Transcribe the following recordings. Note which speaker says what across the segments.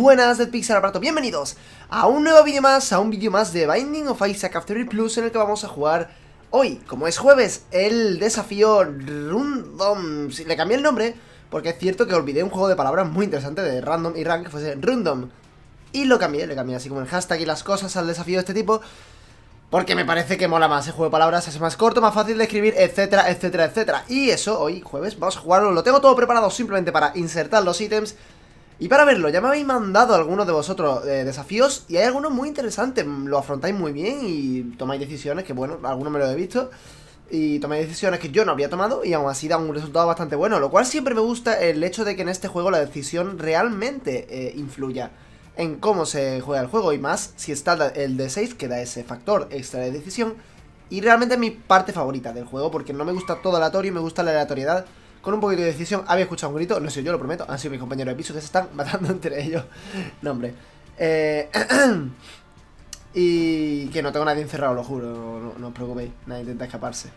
Speaker 1: buenas de Pixel Aparato, bienvenidos a un nuevo vídeo más, a un vídeo más de Binding of Isaac After Plus en el que vamos a jugar hoy, como es jueves, el desafío Rundom... le cambié el nombre porque es cierto que olvidé un juego de palabras muy interesante de Random y Rank que fuese Random y lo cambié, le cambié así como el hashtag y las cosas al desafío de este tipo porque me parece que mola más el juego de palabras, es más corto, más fácil de escribir, etcétera, etcétera, etcétera. Y eso, hoy, jueves, vamos a jugarlo. Lo tengo todo preparado simplemente para insertar los ítems y para verlo, ya me habéis mandado algunos de vosotros eh, desafíos y hay algunos muy interesantes, lo afrontáis muy bien y tomáis decisiones que, bueno, algunos me lo he visto y tomáis decisiones que yo no había tomado y aún así da un resultado bastante bueno, lo cual siempre me gusta el hecho de que en este juego la decisión realmente eh, influya en cómo se juega el juego y más si está el D6 que da ese factor extra de decisión y realmente es mi parte favorita del juego porque no me gusta todo aleatorio y me gusta la aleatoriedad con un poquito de decisión. Había escuchado un grito, no sé, yo lo prometo, han sido mis compañeros de piso que se están matando entre ellos. No, hombre. Eh, y que no tengo nadie encerrado, lo juro, no, os preocupéis, nadie intenta escaparse.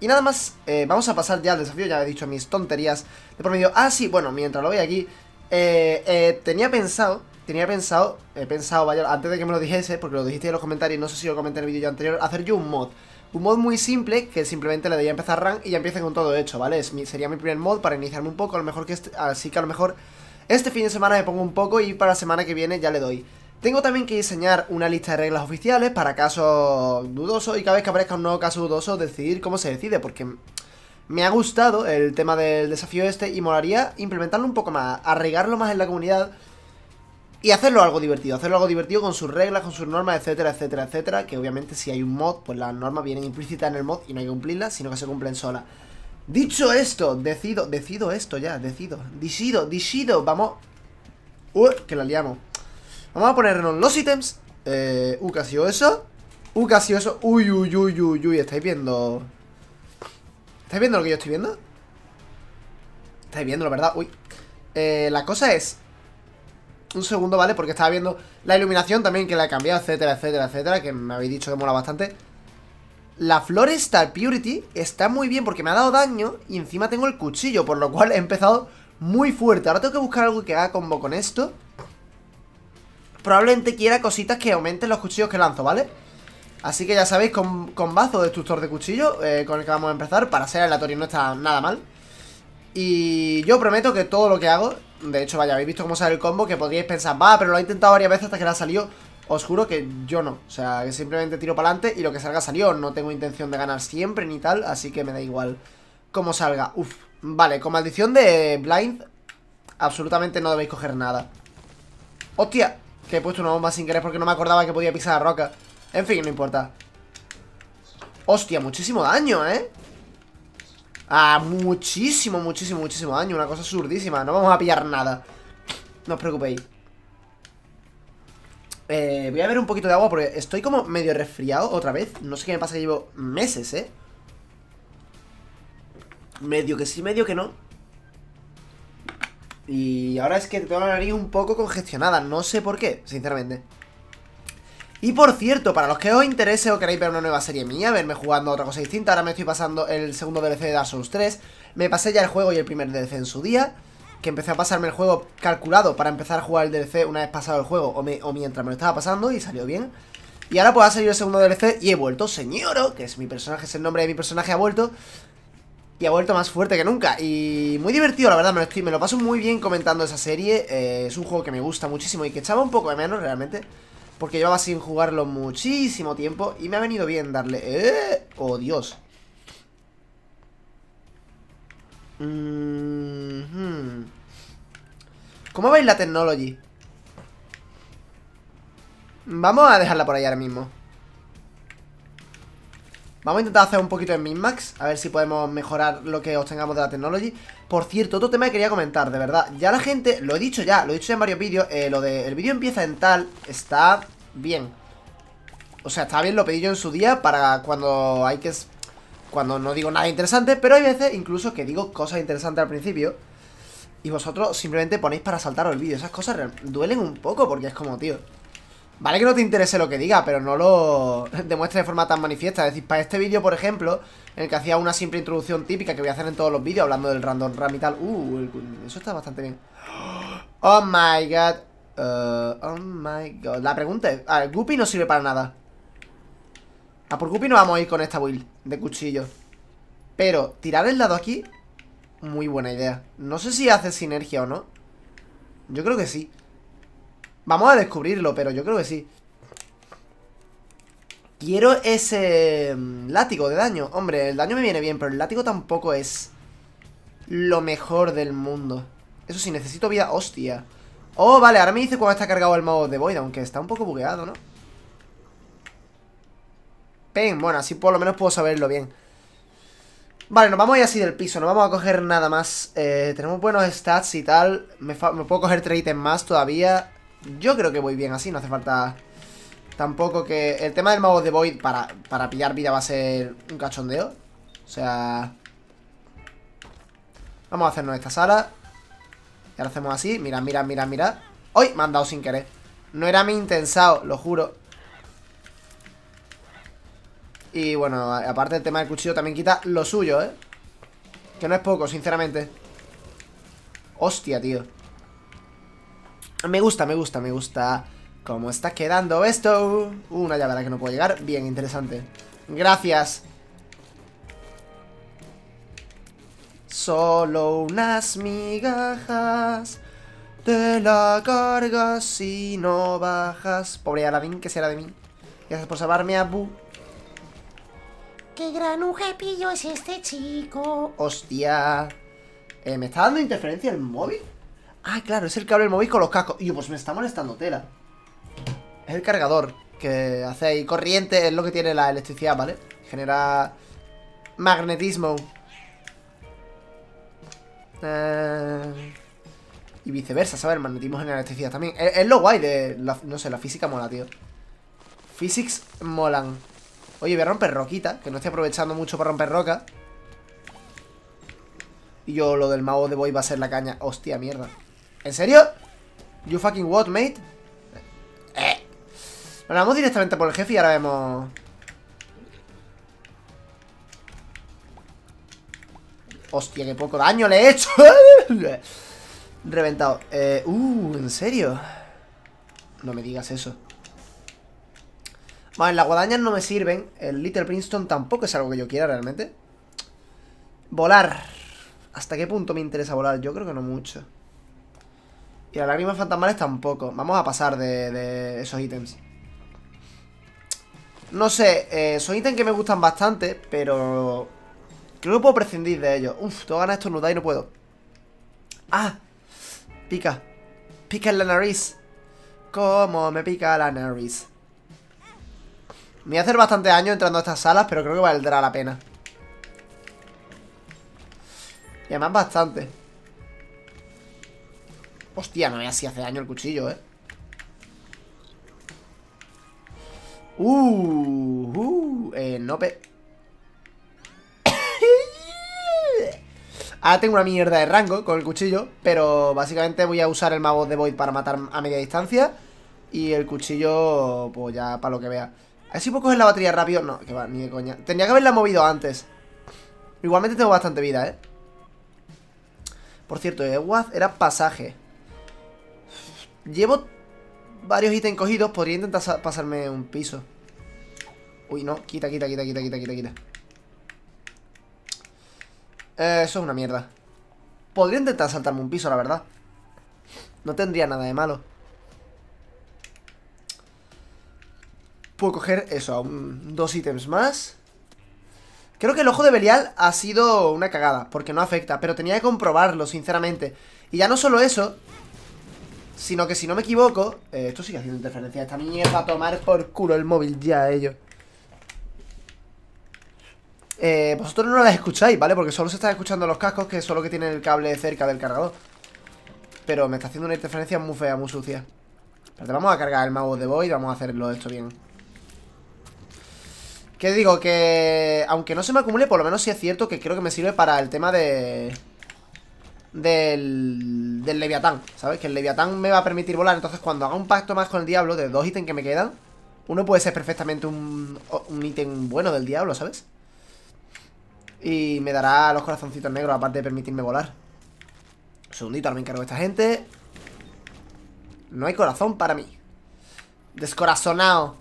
Speaker 1: Y nada más, eh, vamos a pasar ya al desafío, ya he dicho mis tonterías de promedio. Ah, sí, bueno, mientras lo voy aquí, eh, eh, tenía pensado, tenía pensado, he pensado, vaya, antes de que me lo dijese, porque lo dijiste en los comentarios, no sé si lo comenté en el vídeo anterior, hacer yo un mod. Un mod muy simple, que simplemente le doy a empezar run y ya empieza con todo hecho, ¿vale? Es sería mi primer mod para iniciarme un poco, lo mejor que este, así que a lo mejor este fin de semana me pongo un poco y para la semana que viene ya le doy. Tengo también que diseñar una lista de reglas oficiales para casos dudosos y cada vez que aparezca un nuevo caso dudoso decidir cómo se decide, porque me ha gustado el tema del desafío este y molaría implementarlo un poco más, arreglarlo más en la comunidad y hacerlo algo divertido, hacerlo algo divertido con sus reglas, con sus normas, etcétera, etcétera, etcétera. Que obviamente si hay un mod, pues las normas vienen implícitas en el mod y no hay que cumplirlas, sino que se cumplen solas. Dicho esto, decido, decido esto ya, decido, decido, decido, vamos. Uh, que la liamos. Vamos a ponernos los ítems. Eh, uh, casi eso. Uh, casi eso. Uy, uy, uy, uy, uy, estáis viendo. ¿Estáis viendo lo que yo estoy viendo? ¿Estáis viendo, la verdad? Uy. Eh, la cosa es, un segundo, ¿vale? Porque estaba viendo la iluminación también que la he cambiado, etcétera, etcétera, etcétera, que me habéis dicho que mola bastante. La floresta Purity está muy bien porque me ha dado daño y encima tengo el cuchillo, por lo cual he empezado muy fuerte. Ahora tengo que buscar algo que haga combo con esto. Probablemente quiera cositas que aumenten los cuchillos que lanzo, ¿vale? Así que ya sabéis, con, con bazo destructor de cuchillo, eh, con el que vamos a empezar, para ser aleatorio no está nada mal. Y yo prometo que todo lo que hago de hecho, vaya, habéis visto cómo sale el combo Que podríais pensar, va, pero lo he intentado varias veces hasta que le ha salido Os juro que yo no O sea, que simplemente tiro para adelante y lo que salga salió No tengo intención de ganar siempre ni tal Así que me da igual cómo salga Uf, vale, con maldición de Blind Absolutamente no debéis coger nada ¡Hostia! Que he puesto una bomba sin querer porque no me acordaba que podía pisar la roca En fin, no importa Hostia, muchísimo daño, ¿eh? a muchísimo, muchísimo, muchísimo daño. Una cosa absurdísima. No vamos a pillar nada. No os preocupéis. Eh, voy a ver un poquito de agua porque estoy como medio resfriado otra vez. No sé qué me pasa, que llevo meses, ¿eh? Medio que sí, medio que no. Y ahora es que tengo la nariz un poco congestionada. No sé por qué, sinceramente. Y por cierto, para los que os interese o queréis ver una nueva serie mía, verme jugando otra cosa distinta, ahora me estoy pasando el segundo DLC de Dark Souls 3, me pasé ya el juego y el primer DLC en su día, que empecé a pasarme el juego calculado para empezar a jugar el DLC una vez pasado el juego o, mientras me lo estaba pasando y salió bien. Y ahora pues ha salido el segundo DLC y he vuelto, señoro, que es mi personaje, es el nombre de mi personaje, ha vuelto. Y ha vuelto más fuerte que nunca. Y muy divertido, la verdad, me lo, me lo paso muy bien comentando esa serie. Eh, es un juego que me gusta muchísimo y que echaba un poco de menos realmente. Porque llevaba sin jugarlo muchísimo tiempo y me ha venido bien darle... ¡Eh! ¡Oh, Dios! Mm-hmm. ¿Cómo veis la technology? Vamos a dejarla por ahí ahora mismo Vamos a intentar hacer un poquito en min A ver si podemos mejorar lo que obtengamos de la technology Por cierto, otro tema que quería comentar, de verdad Ya la gente, lo he dicho ya, lo he dicho ya en varios vídeos eh, Lo de, el vídeo empieza en tal Está bien O sea, está bien, lo pedí yo en su día Para cuando hay que... Cuando no digo nada interesante Pero hay veces incluso que digo cosas interesantes al principio Y vosotros simplemente ponéis para saltaros el vídeo Esas cosas duelen un poco porque es como, tío Vale que no te interese lo que diga, pero no lo demuestre de forma tan manifiesta. Es decir, para este vídeo, por ejemplo, en el que hacía una simple introducción típica que voy a hacer en todos los vídeos, hablando del random ram y tal. Uh, eso está bastante bien. Oh my god. Uh, oh my god. La pregunta es: A ver, Guppy no sirve para nada. A ah, por Guppy no vamos a ir con esta build de cuchillo. Pero tirar el lado aquí, muy buena idea. No sé si hace sinergia o no. Yo creo que sí. Vamos a descubrirlo, pero yo creo que sí. Quiero ese mm, látigo de daño. Hombre, el daño me viene bien, pero el látigo tampoco es lo mejor del mundo. Eso sí, necesito vida. Hostia. Oh, vale, ahora me dice cuando está cargado el modo de Void, aunque está un poco bugueado, ¿no? Pen, bueno, así por lo menos puedo saberlo bien. Vale, nos vamos a así del piso, no vamos a coger nada más. Eh, tenemos buenos stats y tal. Me, puedo coger tres ítems más todavía. Yo creo que voy bien así, no hace falta tampoco que... El tema del mago de Void para, pillar vida va a ser un cachondeo. O sea... Vamos a hacernos esta sala. Y ahora hacemos así. Mira, mira, mira, mira. ¡Hoy! Me han dado sin querer. No era mi intensado, lo juro. Y bueno, aparte el tema del cuchillo también quita lo suyo, ¿eh? Que no es poco, sinceramente. Hostia, tío. Me gusta, me gusta, me gusta cómo está quedando esto. Una llave a la que no puedo llegar. Bien, interesante. Gracias. Solo unas migajas de la carga si no bajas. Pobre Aladdin que será de mí. Gracias por salvarme, Abu. ¡Qué gran ujepillo es este chico! ¡Hostia! Eh, ¿Me está dando interferencia el móvil? Ah, claro, es el cable el móvil con los cascos. Y yo, pues me está molestando tela. Es el cargador que hace ahí corriente, es lo que tiene la electricidad, ¿vale? Genera magnetismo. Eh, y viceversa, ¿sabes? El magnetismo genera electricidad también. Es, lo guay de, no sé, la física mola, tío. Physics molan. Oye, voy a romper roquita, que no estoy aprovechando mucho para romper roca. Y yo lo del mago de boy va a ser la caña. Hostia, mierda. ¿En serio? You fucking what, mate? Eh. vamos directamente por el jefe y ahora vemos... Hostia, qué poco daño le he hecho Reventado eh, Uh, ¿en serio? No me digas eso Vale, las guadañas no me sirven El Little Princeton tampoco es algo que yo quiera realmente Volar ¿Hasta qué punto me interesa volar? Yo creo que no mucho y las lágrimas fantasmales tampoco. Vamos a pasar de, esos ítems. No sé, eh, son ítems que me gustan bastante, pero... Creo que puedo prescindir de ellos. Uf, tengo ganas de estornudar y no puedo. ¡Ah! Pica. Pica en la nariz. ¿Cómo me pica la nariz? Me voy a hacer bastante daño entrando a estas salas, pero creo que valdrá la pena. Y además bastante. Hostia, no veas si hace daño el cuchillo, ¿eh? Uh, uh, eh, no Ahora tengo una mierda de rango con el cuchillo Pero básicamente voy a usar el mago de Void para matar a media distancia Y el cuchillo, pues ya para lo que vea A ver si puedo coger la batería rápido No, que va, ni de coña Tenía que haberla movido antes Igualmente tengo bastante vida, ¿eh? Por cierto, Ewaz eh, era pasaje Llevo varios ítems cogidos. Podría intentar pasarme un piso. Uy, no. Quita, quita, quita, quita, quita, quita, quita. Eh, eso es una mierda. Podría intentar saltarme un piso, la verdad. No tendría nada de malo. Puedo coger eso, dos ítems más. Creo que el ojo de Belial ha sido una cagada, porque no afecta, pero tenía que comprobarlo, sinceramente. Y ya no solo eso, Sino que si no me equivoco, eh, esto sigue haciendo interferencia. Esta mierda a tomar por culo el móvil ya, ellos. Eh, vosotros no las escucháis, ¿vale? Porque solo se están escuchando los cascos, que solo que tienen el cable cerca del cargador. Pero me está haciendo una interferencia muy fea, muy sucia. Espérate, vamos a cargar el mago de boy y vamos a hacerlo esto bien. Que digo que... Aunque no se me acumule, por lo menos sí es cierto que creo que me sirve para el tema de del, del Leviatán, ¿sabes? Que el Leviatán me va a permitir volar, entonces cuando haga un pacto más con el Diablo de dos ítems que me quedan, uno puede ser perfectamente un, ítem bueno del Diablo, ¿sabes? Y me dará los corazoncitos negros, aparte de permitirme volar. segundito, ahora me encargo de esta gente. No hay corazón para mí. Descorazonado.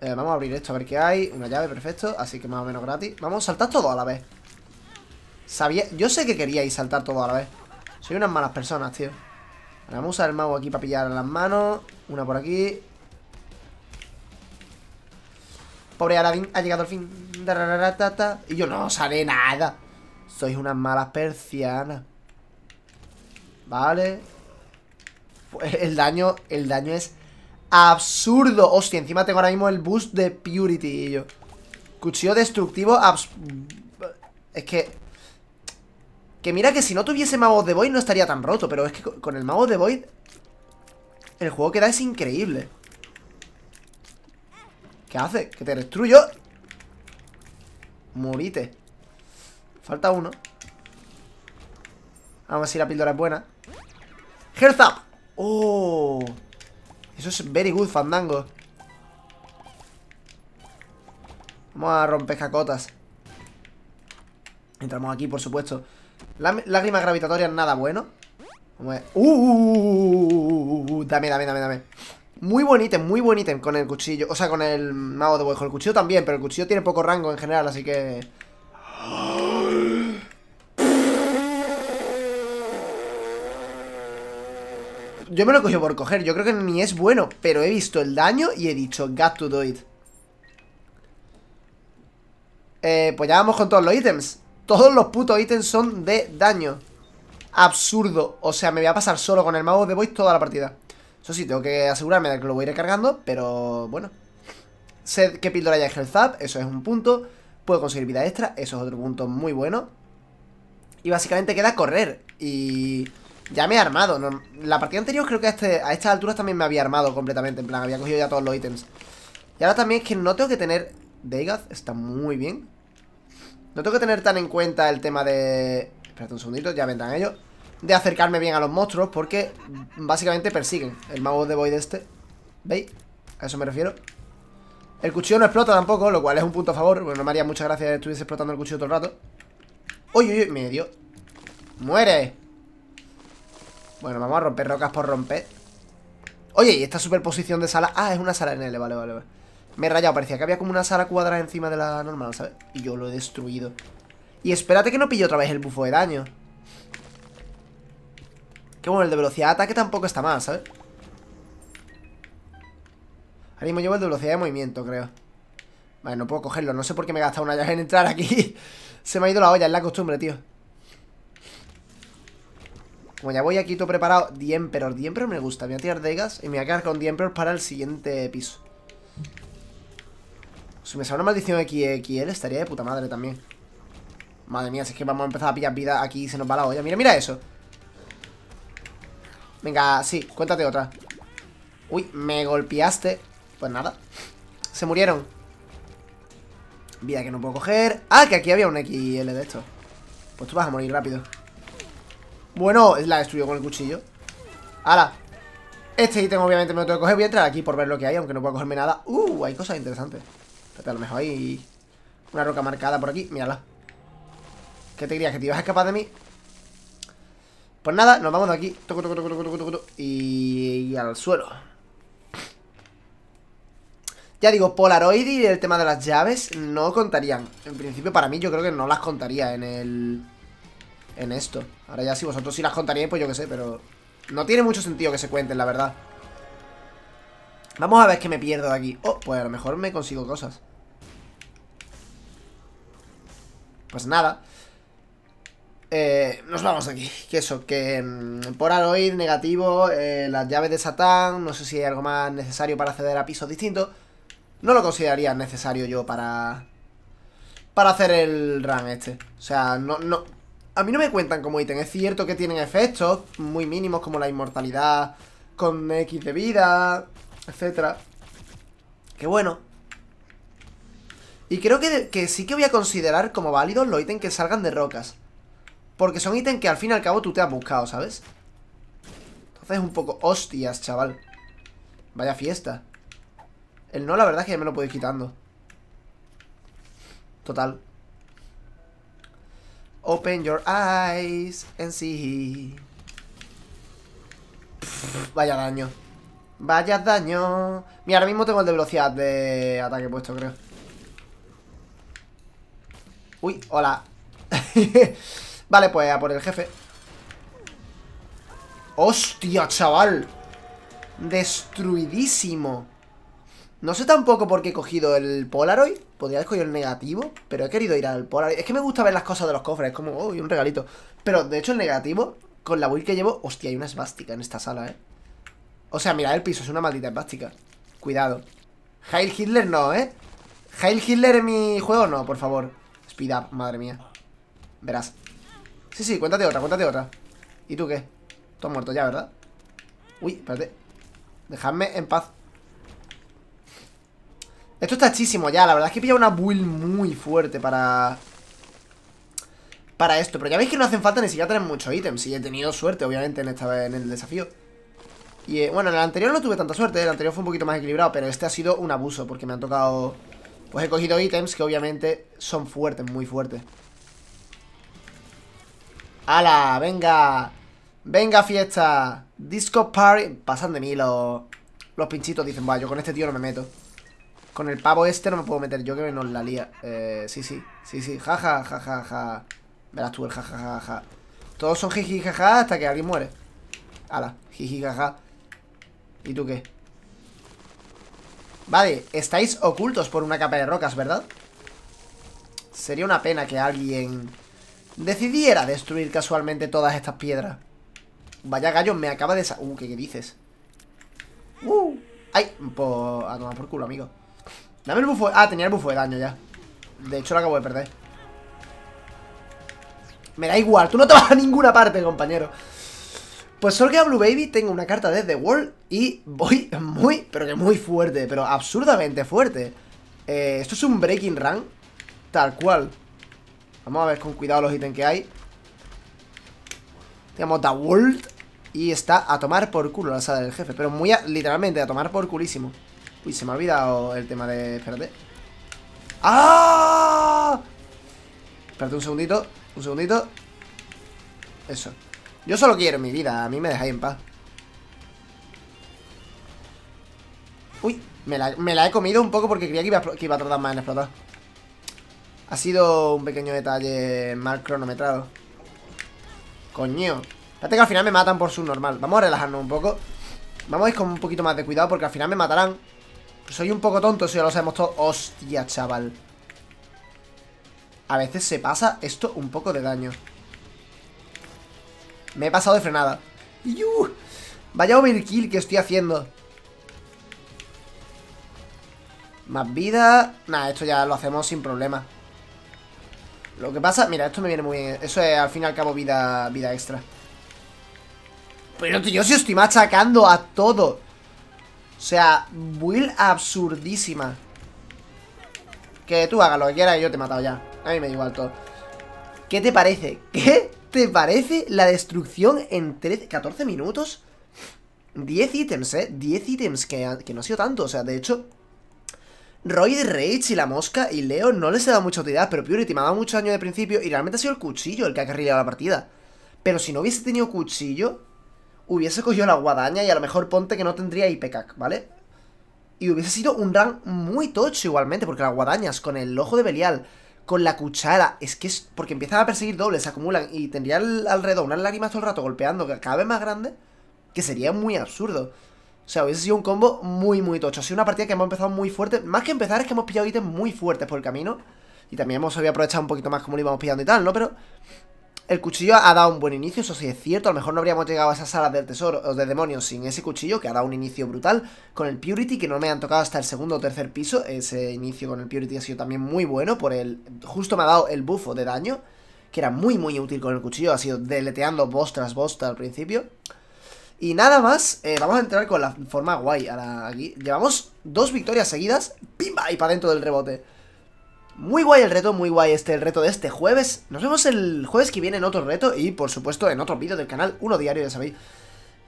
Speaker 1: Eh, vamos a abrir esto, a ver qué hay. Una llave, perfecto. Así que más o menos gratis. Vamos a saltar todo a la vez. Sabía... Yo sé que queríais saltar todo a la vez. Soy unas malas personas, tío. vamos a usar el mago aquí para pillar las manos. Una por aquí. Pobre Aladdin, ha llegado al fin. Y yo no haré nada. Sois unas malas persianas. Vale. Pues el daño, el daño es absurdo. Hostia, encima tengo ahora mismo el boost de Purity y yo. Cuchillo destructivo Es que... Que mira que si no tuviese Mago de Void no estaría tan roto, pero es que con el Mago de Void... El juego que da es increíble. ¿Qué hace? Que te destruyo. Morite. Falta uno. Vamos a ver si la píldora es buena. Health Oh. Eso es very good, fandango. Vamos a romper jacotas. Entramos aquí, por supuesto. Lágrimas gravitatorias, nada bueno. ¡Uh, uh, uh, dame, dame, dame, dame. Muy buen ítem, muy buen ítem con el cuchillo. O sea, con el mago de huejo. El cuchillo también, pero el cuchillo tiene poco rango en general, así que... yo me lo he cogido por coger. Yo creo que ni es bueno, pero he visto el daño y he dicho, got to do it. Eh, pues ya vamos con todos los ítems. Todos los putos ítems son de daño. Absurdo. O sea, me voy a pasar solo con el mago de voice toda la partida. Eso sí, tengo que asegurarme de que lo voy a ir cargando pero bueno. Sé qué píldora ya es el zap, eso es un punto. Puedo conseguir vida extra, eso es otro punto muy bueno. Y básicamente queda correr. Y ya me he armado. la partida anterior creo que este, a, estas alturas también me había armado completamente. En plan, había cogido ya todos los ítems. Y ahora también es que no tengo que tener... Deigath está muy bien. No tengo que tener tan en cuenta el tema de... Espérate un segundito, ya vendrán ellos. De acercarme bien a los monstruos porque básicamente persiguen. El mago de Void este. ¿Veis? A eso me refiero. El cuchillo no explota tampoco, lo cual es un punto a favor. Bueno, María Muchas gracias mucha estuviese explotando el cuchillo todo el rato. ¡Uy, uy, uy! Me dio. ¡Muere! Bueno, vamos a romper rocas por romper Oye, y esta superposición de sala Ah, es una sala en L, vale, vale, vale Me he rayado, parecía que había como una sala cuadrada encima de la normal, ¿sabes? Y yo lo he destruido Y espérate que no pillo otra vez el bufo de daño Qué bueno, el de velocidad de ataque tampoco está mal, ¿sabes? Ahora mismo llevo el de velocidad de movimiento, creo Vale, no puedo cogerlo No sé por qué me he gastado una llave en entrar aquí Se me ha ido la olla, es la costumbre, tío como ya voy aquí todo preparado, The Emperor. me gusta. Me voy a tirar Degas y me voy a quedar con The para el siguiente piso. Si me sale una maldición XL estaría de puta madre también. Madre mía, si es que vamos a empezar a pillar vida aquí y se nos va la olla. Mira, mira eso. Venga, sí, cuéntate otra. Uy, me golpeaste. Pues nada. Se murieron. Vida que no puedo coger. Ah, que aquí había un XL de esto. Pues tú vas a morir rápido. Bueno, la destruyó con el cuchillo. ¡Hala! Este ítem obviamente me lo tengo que coger. Voy a entrar aquí por ver lo que hay, aunque no puedo cogerme nada. ¡Uh! Hay cosas interesantes. Espérate, a lo mejor hay una roca marcada por aquí. Mírala. ¿Qué te diría ¿Que te ibas a escapar de mí? Pues nada, nos vamos de aquí. Toco, toco, toco, toco, toco, toco, y al suelo. Ya digo, Polaroid y el tema de las llaves no contarían. En principio, para mí, yo creo que no las contaría en el en esto. Ahora ya si vosotros sí las contaríais, pues yo qué sé, pero... No tiene mucho sentido que se cuenten, la verdad. Vamos a ver qué me pierdo de aquí. Oh, pues a lo mejor me consigo cosas. Pues nada. Eh, nos vamos aquí. Que eso, que mm, por Aloid, negativo, eh, las llaves de Satán, no sé si hay algo más necesario para acceder a pisos distintos. No lo consideraría necesario yo para... Para hacer el run este. O sea, no, no, a mí no me cuentan como ítem. Es cierto que tienen efectos muy mínimos como la inmortalidad con X de vida, etcétera. Qué bueno. Y creo que, que sí que voy a considerar como válidos los ítems que salgan de rocas. Porque son ítems que al fin y al cabo tú te has buscado, ¿sabes? Entonces es un poco hostias, chaval. Vaya fiesta. El no, la verdad es que ya me lo puedo quitando. Total. Open your eyes and see. vaya daño. Vaya daño. Mira, ahora mismo tengo el de velocidad de ataque puesto, creo. Uy, hola. vale, pues a por el jefe. ¡Hostia, chaval! Destruidísimo. No sé tampoco por qué he cogido el Polaroid podría escoger el negativo, pero he querido ir al polar. Es que me gusta ver las cosas de los cofres, como, oh, un regalito. Pero de hecho, el negativo, con la build que llevo, hostia, hay una esvástica en esta sala, eh. O sea, mirad el piso, es una maldita esvástica. Cuidado. Heil Hitler no, eh. Heil Hitler en mi juego no, por favor. Speed up, madre mía. Verás. Sí, sí, cuéntate otra, cuéntate otra. ¿Y tú qué? Tú muerto ya, ¿verdad? Uy, espérate. Dejadme en paz. Esto está chísimo ya, la verdad es que he pillado una build muy fuerte para... Para esto, pero ya veis que no hacen falta ni siquiera tener muchos ítems Y he tenido suerte, obviamente, en esta en el desafío Y eh, bueno, en el anterior no tuve tanta suerte, el anterior fue un poquito más equilibrado Pero este ha sido un abuso, porque me han tocado... Pues he cogido ítems que obviamente son fuertes, muy fuertes ¡Hala! ¡Venga! ¡Venga fiesta! Disco party... Pasan de mí los, los pinchitos, dicen, va, yo con este tío no me meto con el pavo este no me puedo meter yo que menos la lía. Eh, sí, sí, sí, sí. Jaja ja, jaja. ja, Verás tú el ja, Todos son jiji, jaja hasta que alguien muere. Hala, jiji, jaja. ¿Y tú qué? Vale, estáis ocultos por una capa de rocas, ¿verdad? Sería una pena que alguien decidiera destruir casualmente todas estas piedras. Vaya gallo, me acaba de... uh, ¿qué, dices? ¡Uh! ¡Ay! Pues a tomar por culo, amigo. Dame el bufo. Ah, tenía el bufo de daño ya. De hecho, lo acabo de perder. Me da igual, tú no te vas a ninguna parte, compañero. Pues solo que a Blue Baby tengo una carta de The World y voy muy, pero que muy fuerte, pero absurdamente fuerte. Eh, esto es un Breaking Run, tal cual. Vamos a ver con cuidado los ítems que hay. Tenemos The World y está a tomar por culo la sala del jefe, pero muy literalmente a tomar por culísimo. Uy, se me ha olvidado el tema de... Espérate ¡Ah! Espérate un segundito Un segundito Eso Yo solo quiero mi vida A mí me dejáis en paz Uy, me la, he comido un poco porque creía que iba, que iba a tardar más en explotar Ha sido un pequeño detalle mal cronometrado Coño Espérate que al final me matan por su normal Vamos a relajarnos un poco Vamos a ir con un poquito más de cuidado porque al final me matarán pues soy un poco tonto, si ya lo sabemos todo. Hostia, chaval. A veces se pasa esto un poco de daño. Me he pasado de frenada. Vaya overkill que estoy haciendo. Más vida. Nada, esto ya lo hacemos sin problema. Lo que pasa... Mira, esto me viene muy bien. Eso es, al fin y al cabo, vida, vida extra. Pero, yo sí estoy machacando a todo. O sea, build absurdísima. Que tú hagas lo que quieras y yo te he matado ya. A mí me da igual todo. ¿Qué te parece? ¿Qué te parece la destrucción en 13, 14 minutos? 10 ítems, ¿eh? 10 ítems, que, no ha sido tanto. O sea, de hecho, Roy de Rage y la mosca y Leo no les he dado mucha utilidad, pero Purity me ha dado mucho daño de principio y realmente ha sido el cuchillo el que ha carrilado la partida. Pero si no hubiese tenido cuchillo, hubiese cogido la guadaña y a lo mejor ponte que no tendría Ipecac, ¿vale? Y hubiese sido un run muy tocho igualmente, porque las guadañas con el ojo de Belial, con la cuchara, es que es... Porque empiezan a perseguir dobles, se acumulan y tendría alrededor unas lágrimas todo el rato golpeando cada vez más grande, que sería muy absurdo. O sea, hubiese sido un combo muy, muy tocho. Ha sido una partida que hemos empezado muy fuerte. Más que empezar es que hemos pillado ítems muy fuertes por el camino. Y también hemos había aprovechado un poquito más como lo íbamos pillando y tal, ¿no? Pero el cuchillo ha dado un buen inicio, eso sí es cierto. A lo mejor no habríamos llegado a esa sala del tesoro o de demonios sin ese cuchillo, que ha dado un inicio brutal. Con el Purity, que no me han tocado hasta el segundo o tercer piso. Ese inicio con el Purity ha sido también muy bueno. por el Justo me ha dado el bufo de daño, que era muy, muy útil con el cuchillo. Ha sido deleteando boss tras boss al principio. Y nada más, eh, vamos a entrar con la forma guay. Aquí. Llevamos dos victorias seguidas. ¡Pimba! Y para dentro del rebote. Muy guay el reto, muy guay este el reto de este jueves. Nos vemos el jueves que viene en otro reto y, por supuesto, en otro vídeo del canal, uno diario, ya sabéis.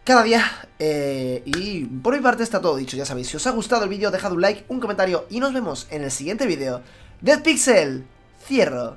Speaker 1: Cada día, eh, y por mi parte está todo dicho, ya sabéis. Si os ha gustado el vídeo, dejad un like, un comentario y nos vemos en el siguiente vídeo. Dead Pixel, cierro.